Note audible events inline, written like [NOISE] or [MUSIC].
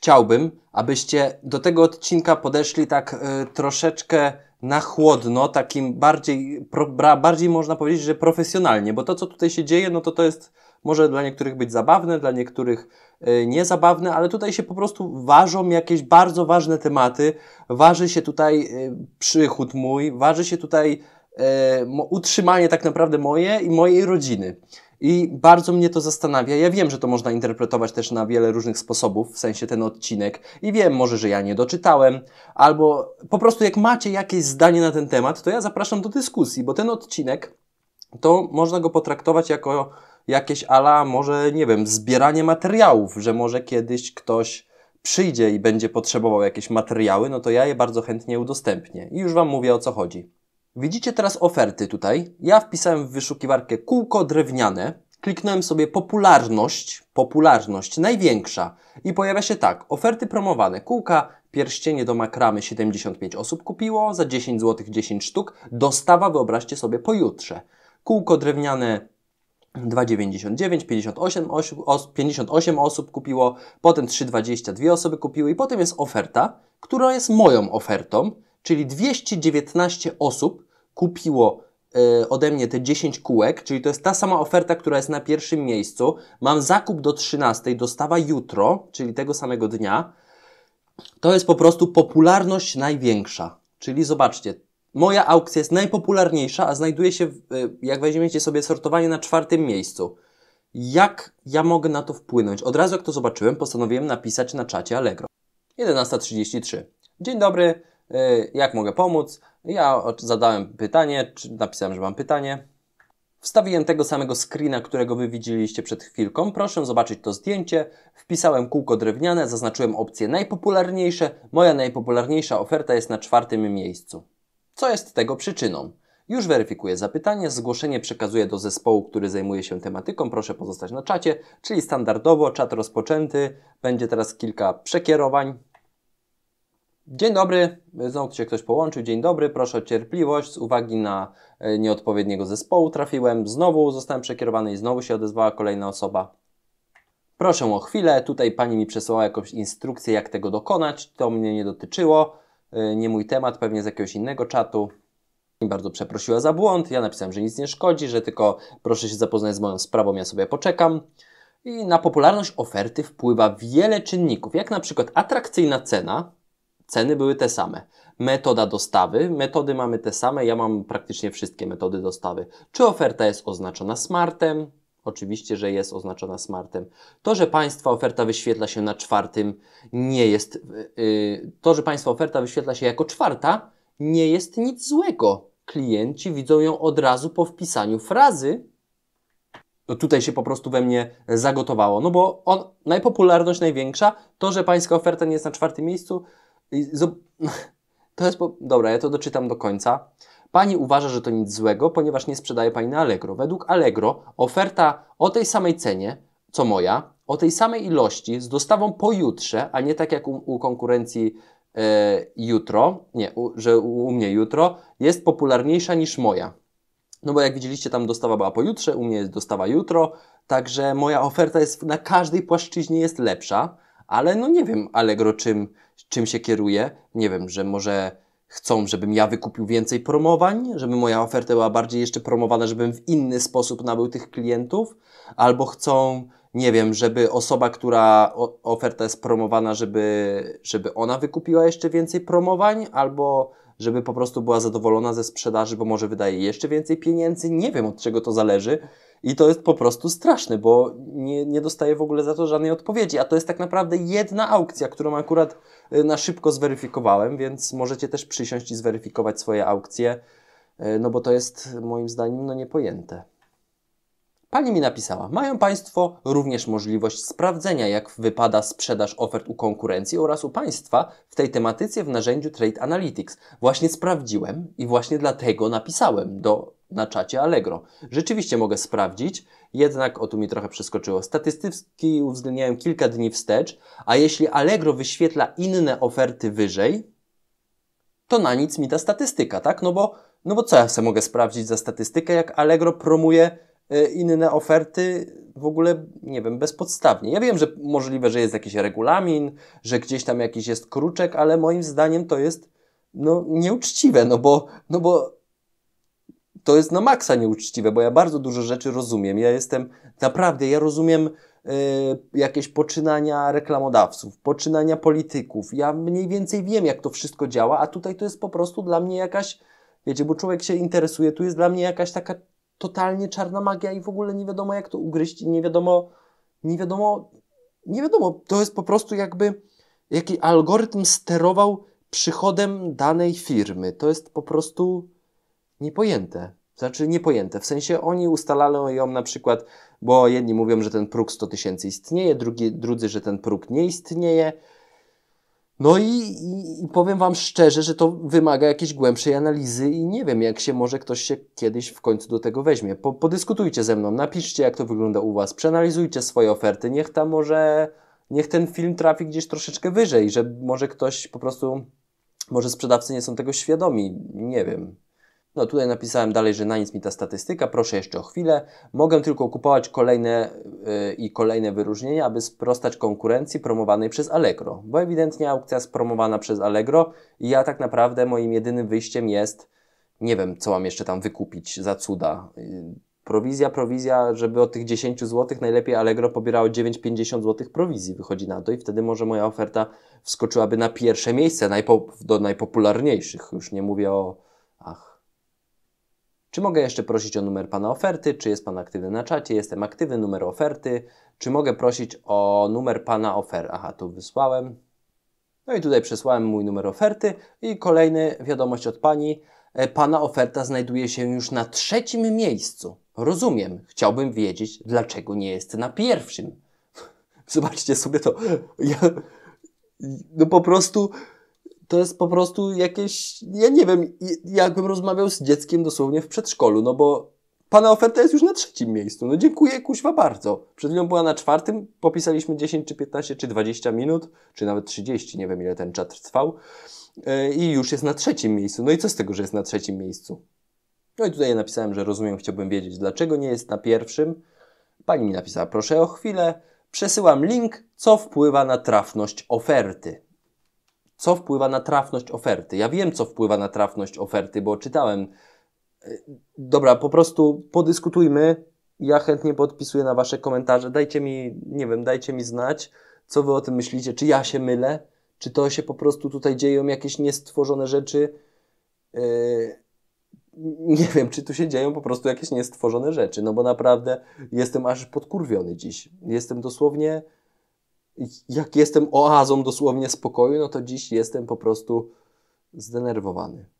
chciałbym, abyście do tego odcinka podeszli tak y, troszeczkę na chłodno, takim bardziej, pro, bra, bardziej można powiedzieć, że profesjonalnie, bo to, co tutaj się dzieje, no to to jest może dla niektórych być zabawne, dla niektórych y, niezabawne, ale tutaj się po prostu ważą jakieś bardzo ważne tematy. Waży się tutaj y, przychód mój, waży się tutaj y, utrzymanie tak naprawdę moje i mojej rodziny. I bardzo mnie to zastanawia. Ja wiem, że to można interpretować też na wiele różnych sposobów, w sensie ten odcinek. I wiem może, że ja nie doczytałem, albo po prostu jak macie jakieś zdanie na ten temat, to ja zapraszam do dyskusji, bo ten odcinek to można go potraktować jako jakieś ala, może nie wiem, zbieranie materiałów, że może kiedyś ktoś przyjdzie i będzie potrzebował jakieś materiały, no to ja je bardzo chętnie udostępnię. I już Wam mówię o co chodzi. Widzicie teraz oferty tutaj. Ja wpisałem w wyszukiwarkę kółko drewniane, kliknąłem sobie popularność, popularność największa i pojawia się tak, oferty promowane, kółka, pierścienie do makramy 75 osób kupiło, za 10 zł 10 sztuk, dostawa wyobraźcie sobie pojutrze. Kółko drewniane 2,99, 58 osób, 58 osób kupiło, potem 3,22 osoby kupiły i potem jest oferta, która jest moją ofertą, czyli 219 osób kupiło e, ode mnie te 10 kółek, czyli to jest ta sama oferta, która jest na pierwszym miejscu. Mam zakup do 13, dostawa jutro, czyli tego samego dnia. To jest po prostu popularność największa. Czyli zobaczcie, moja aukcja jest najpopularniejsza, a znajduje się, w, e, jak weźmiecie sobie sortowanie, na czwartym miejscu. Jak ja mogę na to wpłynąć? Od razu jak to zobaczyłem, postanowiłem napisać na czacie Allegro. 11.33. Dzień dobry, Y, jak mogę pomóc? Ja zadałem pytanie, napisałem, że mam pytanie. Wstawiłem tego samego screena, którego Wy widzieliście przed chwilką. Proszę zobaczyć to zdjęcie. Wpisałem kółko drewniane, zaznaczyłem opcje najpopularniejsze. Moja najpopularniejsza oferta jest na czwartym miejscu. Co jest tego przyczyną? Już weryfikuję zapytanie, zgłoszenie przekazuję do zespołu, który zajmuje się tematyką, proszę pozostać na czacie, czyli standardowo czat rozpoczęty, będzie teraz kilka przekierowań, Dzień dobry, znowu się ktoś połączył. Dzień dobry, proszę o cierpliwość. Z uwagi na e, nieodpowiedniego zespołu trafiłem, znowu zostałem przekierowany i znowu się odezwała kolejna osoba. Proszę o chwilę, tutaj pani mi przesłała jakąś instrukcję, jak tego dokonać. To mnie nie dotyczyło, e, nie mój temat, pewnie z jakiegoś innego czatu. Bardzo przeprosiła za błąd. Ja napisałem, że nic nie szkodzi, że tylko proszę się zapoznać z moją sprawą, ja sobie poczekam. I na popularność oferty wpływa wiele czynników, jak na przykład atrakcyjna cena, Ceny były te same. Metoda dostawy, metody mamy te same, ja mam praktycznie wszystkie metody dostawy. Czy oferta jest oznaczona smartem? Oczywiście, że jest oznaczona smartem. To, że Państwa oferta wyświetla się na czwartym, nie jest. Yy, to, że Państwa oferta wyświetla się jako czwarta, nie jest nic złego. Klienci widzą ją od razu po wpisaniu frazy. No tutaj się po prostu we mnie zagotowało, no bo on, najpopularność największa, to, że Pańska oferta nie jest na czwartym miejscu, [LAUGHS] To jest. Po... Dobra, ja to doczytam do końca. Pani uważa, że to nic złego, ponieważ nie sprzedaje pani na Allegro. Według Allegro oferta o tej samej cenie, co moja, o tej samej ilości, z dostawą pojutrze, a nie tak jak u, u konkurencji e, jutro, nie, u, że u, u mnie jutro, jest popularniejsza niż moja. No bo jak widzieliście, tam dostawa była pojutrze, u mnie jest dostawa jutro, także moja oferta jest na każdej płaszczyźnie jest lepsza, ale no nie wiem, Allegro czym czym się kieruje. Nie wiem, że może chcą, żebym ja wykupił więcej promowań, żeby moja oferta była bardziej jeszcze promowana, żebym w inny sposób nabył tych klientów, albo chcą, nie wiem, żeby osoba, która oferta jest promowana, żeby, żeby ona wykupiła jeszcze więcej promowań, albo żeby po prostu była zadowolona ze sprzedaży, bo może wydaje jeszcze więcej pieniędzy. Nie wiem, od czego to zależy. I to jest po prostu straszne, bo nie, nie dostaję w ogóle za to żadnej odpowiedzi. A to jest tak naprawdę jedna aukcja, którą akurat y, na szybko zweryfikowałem, więc możecie też przysiąść i zweryfikować swoje aukcje, y, no bo to jest moim zdaniem no niepojęte. Pani mi napisała, mają Państwo również możliwość sprawdzenia, jak wypada sprzedaż ofert u konkurencji oraz u Państwa w tej tematyce w narzędziu Trade Analytics. Właśnie sprawdziłem i właśnie dlatego napisałem do na czacie Allegro. Rzeczywiście mogę sprawdzić, jednak o tu mi trochę przeskoczyło. Statystyki uwzględniają kilka dni wstecz, a jeśli Allegro wyświetla inne oferty wyżej, to na nic mi ta statystyka, tak? No bo, no bo co ja sobie mogę sprawdzić za statystykę, jak Allegro promuje e, inne oferty w ogóle, nie wiem, bezpodstawnie. Ja wiem, że możliwe, że jest jakiś regulamin, że gdzieś tam jakiś jest kruczek, ale moim zdaniem to jest no, nieuczciwe, no bo, no bo to jest na maksa nieuczciwe, bo ja bardzo dużo rzeczy rozumiem. Ja jestem, naprawdę, ja rozumiem y, jakieś poczynania reklamodawców, poczynania polityków. Ja mniej więcej wiem, jak to wszystko działa, a tutaj to jest po prostu dla mnie jakaś, wiecie, bo człowiek się interesuje, tu jest dla mnie jakaś taka totalnie czarna magia i w ogóle nie wiadomo, jak to ugryźć, nie wiadomo, nie wiadomo, nie wiadomo. To jest po prostu jakby, jaki algorytm sterował przychodem danej firmy. To jest po prostu niepojęte znaczy niepojęte. W sensie oni ustalają ją na przykład, bo jedni mówią, że ten próg 100 tysięcy istnieje, drugi, drudzy, że ten próg nie istnieje. No i, i, i, powiem Wam szczerze, że to wymaga jakiejś głębszej analizy i nie wiem, jak się może ktoś się kiedyś w końcu do tego weźmie. Po, podyskutujcie ze mną, napiszcie, jak to wygląda u Was, przeanalizujcie swoje oferty, niech tam może, niech ten film trafi gdzieś troszeczkę wyżej, że może ktoś po prostu, może sprzedawcy nie są tego świadomi, nie wiem. No tutaj napisałem dalej, że na nic mi ta statystyka, proszę jeszcze o chwilę. Mogę tylko kupować kolejne yy, i kolejne wyróżnienia, aby sprostać konkurencji promowanej przez Allegro, bo ewidentnie aukcja jest promowana przez Allegro i ja tak naprawdę moim jedynym wyjściem jest, nie wiem co mam jeszcze tam wykupić za cuda. Yy, prowizja, prowizja, żeby od tych 10 zł najlepiej Allegro pobierało 9,50 zł prowizji, wychodzi na to i wtedy może moja oferta wskoczyłaby na pierwsze miejsce najpo, do najpopularniejszych. Już nie mówię o... Ach, czy mogę jeszcze prosić o numer Pana oferty? Czy jest Pan aktywny na czacie? Jestem aktywny, numer oferty. Czy mogę prosić o numer Pana oferty? Aha, tu wysłałem. No i tutaj przesłałem mój numer oferty i kolejny wiadomość od Pani. E, pana oferta znajduje się już na trzecim miejscu. Rozumiem. Chciałbym wiedzieć, dlaczego nie jest na pierwszym. [LAUGHS] Zobaczcie sobie to. Ja, no po prostu to jest po prostu jakieś, ja nie wiem, jakbym rozmawiał z dzieckiem dosłownie w przedszkolu, no bo pana oferta jest już na trzecim miejscu. No dziękuję kuźwa bardzo. Przed chwilą była na czwartym, popisaliśmy 10 czy 15 czy 20 minut, czy nawet 30, nie wiem ile ten czat trwał e, i już jest na trzecim miejscu. No i co z tego, że jest na trzecim miejscu? No i tutaj ja napisałem, że rozumiem, chciałbym wiedzieć, dlaczego nie jest na pierwszym. Pani mi napisała, proszę o chwilę, przesyłam link, co wpływa na trafność oferty co wpływa na trafność oferty. Ja wiem, co wpływa na trafność oferty, bo czytałem. E, dobra, po prostu podyskutujmy. Ja chętnie podpisuję na Wasze komentarze. Dajcie mi, nie wiem, dajcie mi znać, co Wy o tym myślicie. Czy ja się mylę? Czy to się po prostu tutaj dzieją jakieś niestworzone rzeczy? Yy, nie wiem, czy tu się dzieją po prostu jakieś niestworzone rzeczy, no bo naprawdę jestem aż podkurwiony dziś. Jestem dosłownie jak jestem oazą dosłownie spokoju, no to dziś jestem po prostu zdenerwowany.